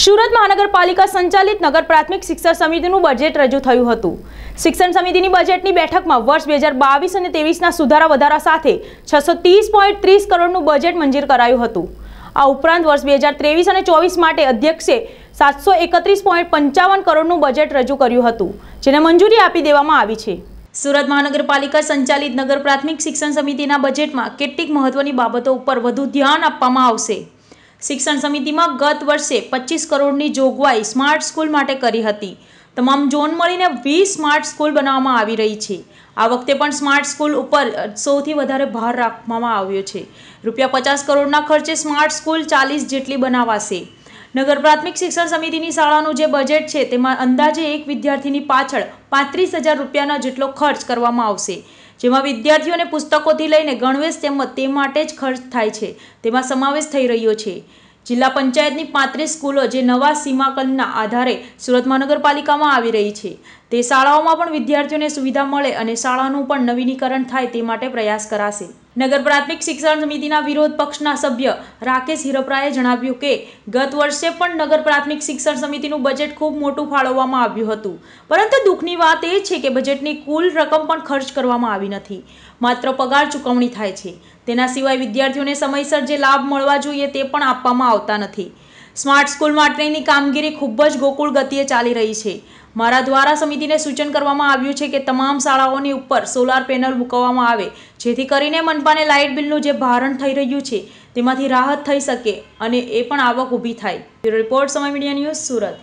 સુરત મહાનગરપાલિકા સંચાલિત નગર પ્રાથમિક શિક્ષણ સમિતિનું બજેટ રજૂ થયું હતું શિક્ષણ સમિતિની બજેટની બેઠકમાં વર્ષ બે હજાર બાવીસ અને તેવીસના સુધારા વધારા સાથે છસો ત્રીસ પોઈન્ટ ત્રીસ કરોડનું બજેટ મંજૂર કરાયું હતું આ ઉપરાંત વર્ષ બે હજાર ત્રેવીસ અને ચોવીસ માટે અધ્યક્ષે સાતસો એકત્રીસ પોઈન્ટ પંચાવન કરોડનું બજેટ રજૂ કર્યું હતું જેને મંજૂરી આપી દેવામાં આવી છે સુરત મહાનગરપાલિકા સંચાલિત નગર પ્રાથમિક શિક્ષણ સમિતિના બજેટમાં કેટલીક મહત્વની બાબતો ઉપર વધુ ધ્યાન આપવામાં આવશે શિક્ષણ સમિતિમાં ગત વર્ષે પચીસ કરોડની જોગવાઈ સ્માર્ટ સ્કૂલ માટે કરી હતી તમામ ઝોન મળીને વીસ સ્માર્ટ સ્કૂલ બનાવવામાં આવી રહી છે આ વખતે પણ સ્માર્ટ સ્કૂલ ઉપર સૌથી વધારે ભાર રાખવામાં આવ્યો છે રૂપિયા પચાસ કરોડના ખર્ચે સ્માર્ટ સ્કૂલ ચાલીસ જેટલી બનાવાશે નગર પ્રાથમિક શિક્ષણ સમિતિની શાળાનું જે બજેટ છે તેમાં અંદાજે એક વિદ્યાર્થીની પાછળ પાંત્રીસ હજાર રૂપિયાનો જેટલો ખર્ચ કરવામાં આવશે જેમાં વિદ્યાર્થીઓને પુસ્તકોથી લઈને ગણવેશ તેમજ તે માટે જ ખર્ચ થાય છે તેમાં સમાવેશ થઈ રહ્યો છે જિલ્લા પંચાયતની પાંત્રીસ સ્કૂલો જે નવા સીમાંકનના આધારે સુરત મહાનગરપાલિકામાં આવી રહી છે તે શાળાઓમાં પણ વિદ્યાર્થીઓને સુવિધા મળે અને શાળાનું પણ નવીનીકરણ થાય તે માટે પ્રયાસ કરાશે નગર પ્રાથમિક શિક્ષણ સમિતિના વિરોધ પક્ષના સભ્ય રાકેશ હિરપરાએ જણાવ્યું કે ગત વર્ષે પણ નગર પ્રાથમિક શિક્ષણ સમિતિનું બજેટ ખૂબ મોટું ફાળવવામાં આવ્યું હતું પરંતુ દુઃખની વાત એ છે કે બજેટની કુલ રકમ પણ ખર્ચ કરવામાં આવી નથી માત્ર પગાર ચૂકવણી થાય છે તેના સિવાય વિદ્યાર્થીઓને સમયસર જે લાભ મળવા જોઈએ તે પણ આપવામાં આવતા નથી સ્માર્ટ સ્કૂલ માટેની કામગીરી ખૂબ જ ગોકુળ ગતિએ ચાલી રહી છે મારા દ્વારા સમિતિને સૂચન કરવામાં આવ્યું છે કે તમામ શાળાઓની ઉપર સોલાર પેનલ મૂકવામાં આવે જેથી કરીને મનપાને લાઇટ બિલનું જે ભારણ થઈ રહ્યું છે તેમાંથી રાહત થઈ શકે અને એ પણ આવક ઊભી થાય રિપોર્ટ સમય મીડિયા ન્યૂઝ સુરત